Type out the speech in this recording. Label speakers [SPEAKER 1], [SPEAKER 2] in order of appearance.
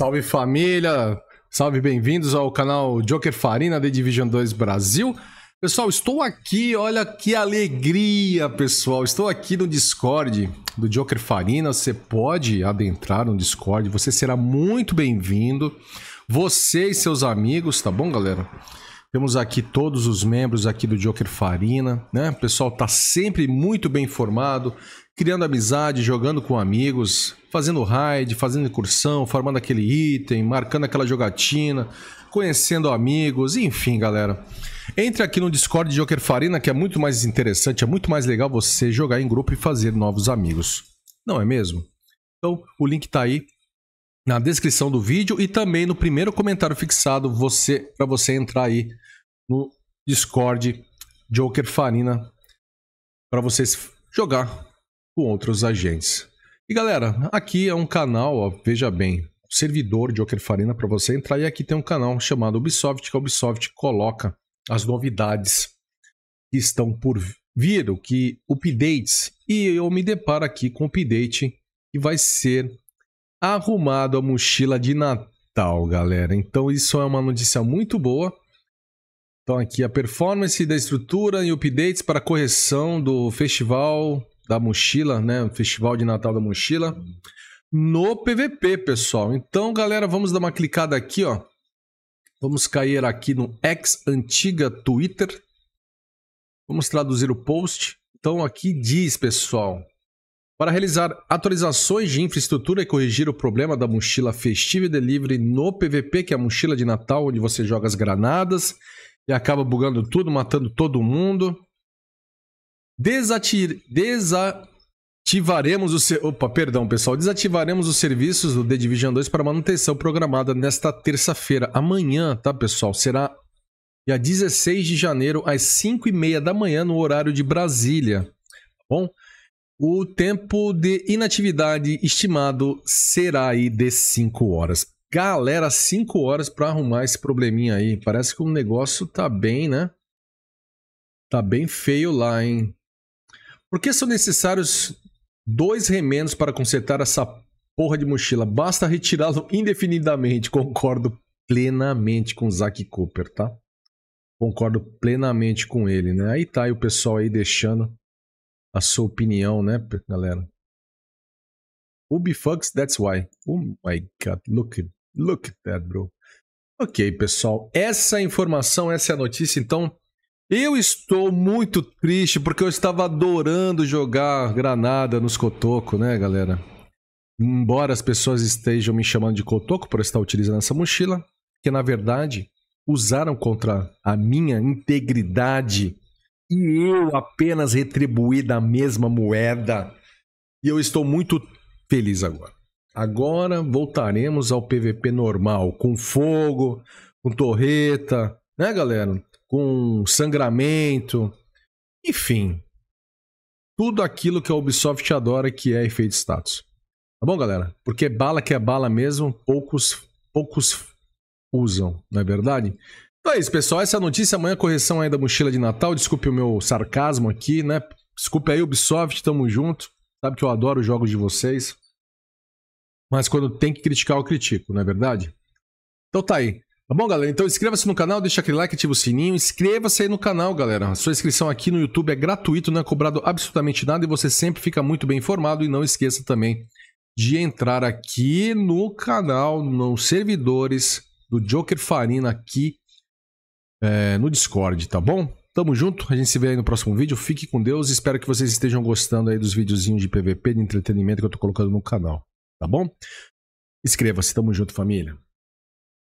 [SPEAKER 1] Salve família! Salve, bem-vindos ao canal Joker Farina da Division 2 Brasil. Pessoal, estou aqui, olha que alegria, pessoal. Estou aqui no Discord do Joker Farina. Você pode adentrar no Discord, você será muito bem-vindo. Você e seus amigos, tá bom, galera? Temos aqui todos os membros aqui do Joker Farina, né? O pessoal tá sempre muito bem informado, criando amizade, jogando com amigos, fazendo raid, fazendo incursão, formando aquele item, marcando aquela jogatina, conhecendo amigos, enfim, galera. Entre aqui no Discord de Joker Farina, que é muito mais interessante, é muito mais legal você jogar em grupo e fazer novos amigos. Não é mesmo? Então, o link tá aí na descrição do vídeo e também no primeiro comentário fixado você para você entrar aí no Discord Joker Farina para vocês jogar com outros agentes. E galera, aqui é um canal, ó, veja bem, servidor Joker Farina para você entrar e aqui tem um canal chamado Ubisoft que a Ubisoft coloca as novidades que estão por vir, o que updates e eu me deparo aqui com o update que vai ser arrumado a mochila de Natal, galera. Então isso é uma notícia muito boa. Então aqui a performance da estrutura e updates para correção do festival da mochila, né? Festival de Natal da mochila no PVP, pessoal. Então, galera, vamos dar uma clicada aqui, ó. Vamos cair aqui no ex antiga Twitter. Vamos traduzir o post. Então aqui diz, pessoal, para realizar atualizações de infraestrutura e corrigir o problema da mochila festiva e delivery no PVP, que é a mochila de Natal, onde você joga as granadas e acaba bugando tudo, matando todo mundo. Desatir... Desativaremos o serviço. Opa, perdão, pessoal. Desativaremos os serviços do The Division 2 para manutenção programada nesta terça-feira. Amanhã, tá, pessoal? Será dia 16 de janeiro, às 5h30 da manhã, no horário de Brasília. Tá bom? O tempo de inatividade estimado será aí de 5 horas. Galera, 5 horas para arrumar esse probleminha aí. Parece que o negócio tá bem, né? Tá bem feio lá, hein? Por que são necessários dois remendos para consertar essa porra de mochila? Basta retirá-lo indefinidamente. Concordo plenamente com o Zack Cooper, tá? Concordo plenamente com ele, né? Aí tá aí o pessoal aí deixando a sua opinião, né, galera? Ubi fucks, that's why. Oh my god, look, look at that, bro. Ok, pessoal, essa informação, essa é a notícia, então. Eu estou muito triste porque eu estava adorando jogar granada nos cotocos, né, galera? Embora as pessoas estejam me chamando de cotoco por estar utilizando essa mochila, que na verdade usaram contra a minha integridade e eu apenas retribuí da mesma moeda. E eu estou muito feliz agora. Agora voltaremos ao PVP normal, com fogo, com torreta, né, galera? Com sangramento, enfim. Tudo aquilo que a Ubisoft adora que é efeito status. Tá bom, galera? Porque bala que é bala mesmo, poucos poucos usam, não é verdade? Então é isso, pessoal. Essa é a notícia. Amanhã correção aí da mochila de Natal. Desculpe o meu sarcasmo aqui, né? Desculpe aí, Ubisoft. Tamo junto. Sabe que eu adoro os jogos de vocês. Mas quando tem que criticar, eu critico, não é verdade? Então tá aí. Tá bom, galera? Então inscreva-se no canal, deixa aquele like, ativa o sininho. Inscreva-se aí no canal, galera. sua inscrição aqui no YouTube é gratuito, não é cobrado absolutamente nada e você sempre fica muito bem informado. E não esqueça também de entrar aqui no canal, nos servidores do Joker Farina aqui é, no Discord, tá bom? Tamo junto, a gente se vê aí no próximo vídeo. Fique com Deus, espero que vocês estejam gostando aí dos videozinhos de PVP, de entretenimento que eu tô colocando no canal, tá bom? Inscreva-se, tamo junto, família.